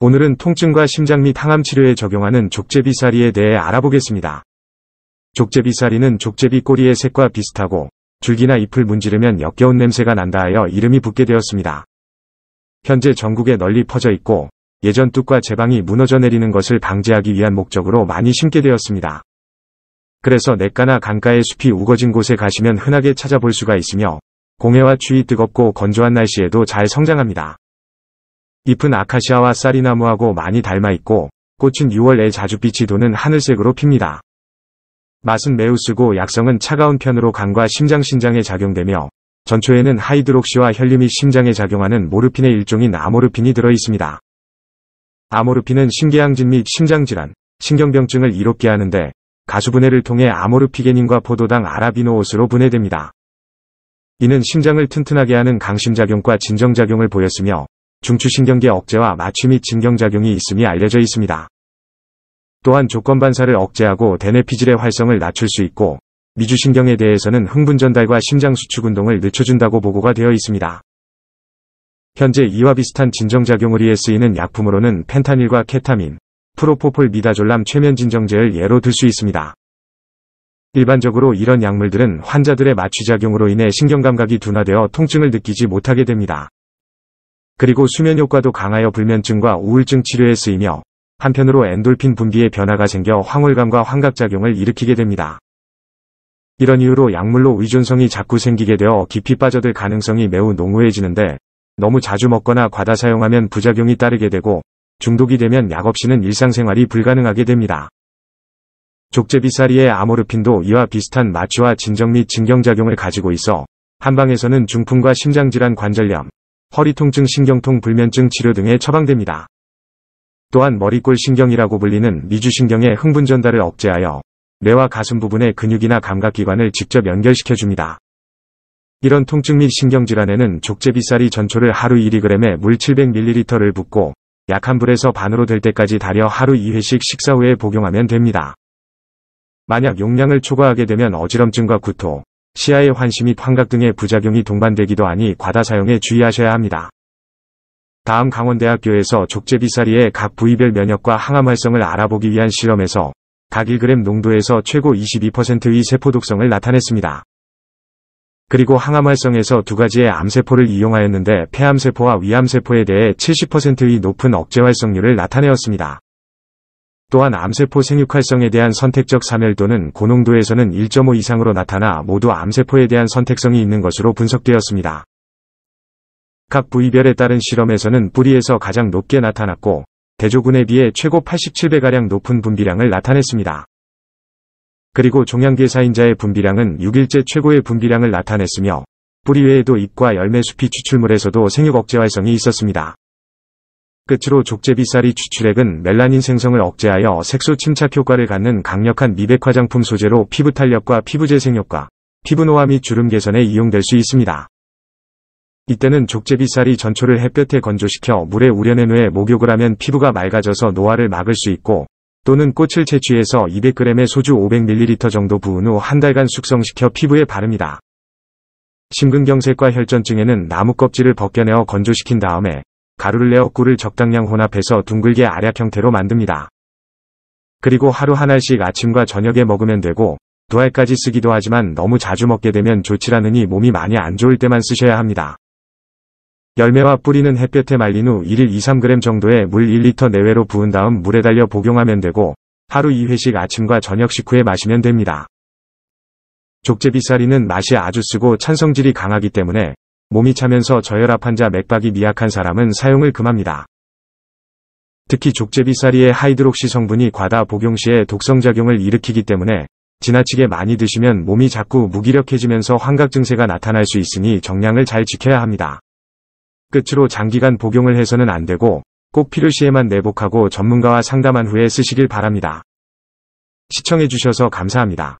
오늘은 통증과 심장 및 항암 치료에 적용하는 족제비사리에 대해 알아보겠습니다. 족제비사리는 족제비 꼬리의 색과 비슷하고 줄기나 잎을 문지르면 역겨운 냄새가 난다 하여 이름이 붙게 되었습니다. 현재 전국에 널리 퍼져 있고 예전 뚝과 제방이 무너져 내리는 것을 방지하기 위한 목적으로 많이 심게 되었습니다. 그래서 냇가나 강가의 숲이 우거진 곳에 가시면 흔하게 찾아볼 수가 있으며 공해와 추위 뜨겁고 건조한 날씨에도 잘 성장합니다. 잎은 아카시아와 쌀이나무하고 많이 닮아있고 꽃은 6월에 자주빛이 도는 하늘색으로 핍니다. 맛은 매우 쓰고 약성은 차가운 편으로 간과 심장 신장에 작용되며 전초에는 하이드록시와 혈륨이 심장에 작용하는 모르핀의 일종인 아모르핀이 들어있습니다. 아모르핀은 신기양진 및 심장질환, 신경병증을 이롭게 하는데 가수분해를 통해 아모르피게닌과 포도당 아라비노옷으로 분해됩니다. 이는 심장을 튼튼하게 하는 강심작용과 진정작용을 보였으며 중추신경계 억제와 마취 및진경작용이 있음이 알려져 있습니다. 또한 조건반사를 억제하고 대뇌피질의 활성을 낮출 수 있고 미주신경에 대해서는 흥분 전달과 심장 수축 운동을 늦춰준다고 보고가 되어 있습니다. 현재 이와 비슷한 진정작용을 위해 쓰이는 약품으로는 펜타닐과 케타민, 프로포폴 미다졸람 최면진정제를 예로 들 수 있습니다. 일반적으로 이런 약물들은 환자들의 마취작용으로 인해 신경감각이 둔화되어 통증을 느끼지 못하게 됩니다. 그리고 수면 효과도 강하여 불면증과 우울증 치료에 쓰이며 한편으로 엔돌핀 분비에 변화가 생겨 황홀감과 환각작용을 일으키게 됩니다. 이런 이유로 약물로 의존성이 자꾸 생기게 되어 깊이 빠져들 가능성이 매우 농후해지는데 너무 자주 먹거나 과다 사용하면 부작용이 따르게 되고 중독이 되면 약 없이는 일상생활이 불가능하게 됩니다. 족제비사리의 아모르핀도 이와 비슷한 마취와 진정 및 진경작용을 가지고 있어 한방에서는 중풍과 심장질환 관절염, 허리 통증, 신경통, 불면증 치료 등에 처방됩니다. 또한 머리골 신경이라고 불리는 미주신경의 흥분 전달을 억제하여 뇌와 가슴 부분의 근육이나 감각기관을 직접 연결시켜줍니다. 이런 통증 및 신경질환에는 족제비살이 전초를 하루 1g에 물 700ml를 붓고 약한 불에서 반으로 될 때까지 달여 하루 2회씩 식사 후에 복용하면 됩니다. 만약 용량을 초과하게 되면 어지럼증과 구토, 시야의 환심이 환각 등의 부작용이 동반되기도 하니 과다 사용에 주의하셔야 합니다. 다음 강원대학교에서 족제비사리의 각 부위별 면역과 항암 활성을 알아보기 위한 실험에서 각 1g 농도에서 최고 22%의 세포 독성을 나타냈습니다. 그리고 항암 활성에서 두 가지의 암세포를 이용하였는데 폐암세포와 위암세포에 대해 70%의 높은 억제 활성률을 나타내었습니다. 또한 암세포 생육활성에 대한 선택적 사멸도는 고농도에서는 1.5 이상으로 나타나 모두 암세포에 대한 선택성이 있는 것으로 분석되었습니다. 각 부위별에 따른 실험에서는 뿌리에서 가장 높게 나타났고 대조군에 비해 최고 87배가량 높은 분비량을 나타냈습니다. 그리고 종양계사인자의 분비량은 6일째 최고의 분비량을 나타냈으며 뿌리 외에도 잎과 열매 숲이 추출물에서도 생육 억제 활성이 있었습니다. 끝으로 족제비살이 추출액은 멜라닌 생성을 억제하여 색소 침착 효과를 갖는 강력한 미백 화장품 소재로 피부 탄력과 피부 재생 효과, 피부 노화 및 주름 개선에 이용될 수 있습니다. 이때는 족제비살이 전초를 햇볕에 건조시켜 물에 우려낸 후에 목욕을 하면 피부가 맑아져서 노화를 막을 수 있고 또는 꽃을 채취해서 200g의 소주 500ml 정도 부은 후 한 달간 숙성시켜 피부에 바릅니다. 심근경색과 혈전증에는 나무 껍질을 벗겨내어 건조시킨 다음에 가루를 내어 꿀을 적당량 혼합해서 둥글게 아약 형태로 만듭니다. 그리고 하루 한 알씩 아침과 저녁에 먹으면 되고 두 알까지 쓰기도 하지만 너무 자주 먹게 되면 좋지않으니 몸이 많이 안 좋을 때만 쓰셔야 합니다. 열매와 뿌리는 햇볕에 말린 후 1일 2-3g 정도의 물 1리터 내외로 부은 다음 물에 달려 복용하면 되고 하루 2회씩 아침과 저녁 식후에 마시면 됩니다. 족제비살이는 맛이 아주 쓰고 찬성질이 강하기 때문에 몸이 차면서 저혈압 환자 맥박이 미약한 사람은 사용을 금합니다. 특히 족제비사리의 하이드록시 성분이 과다 복용 시에 독성작용을 일으키기 때문에 지나치게 많이 드시면 몸이 자꾸 무기력해지면서 환각 증세가 나타날 수 있으니 정량을 잘 지켜야 합니다. 끝으로 장기간 복용을 해서는 안 되고 꼭 필요시에만 내복하고 전문가와 상담한 후에 쓰시길 바랍니다. 시청해주셔서 감사합니다.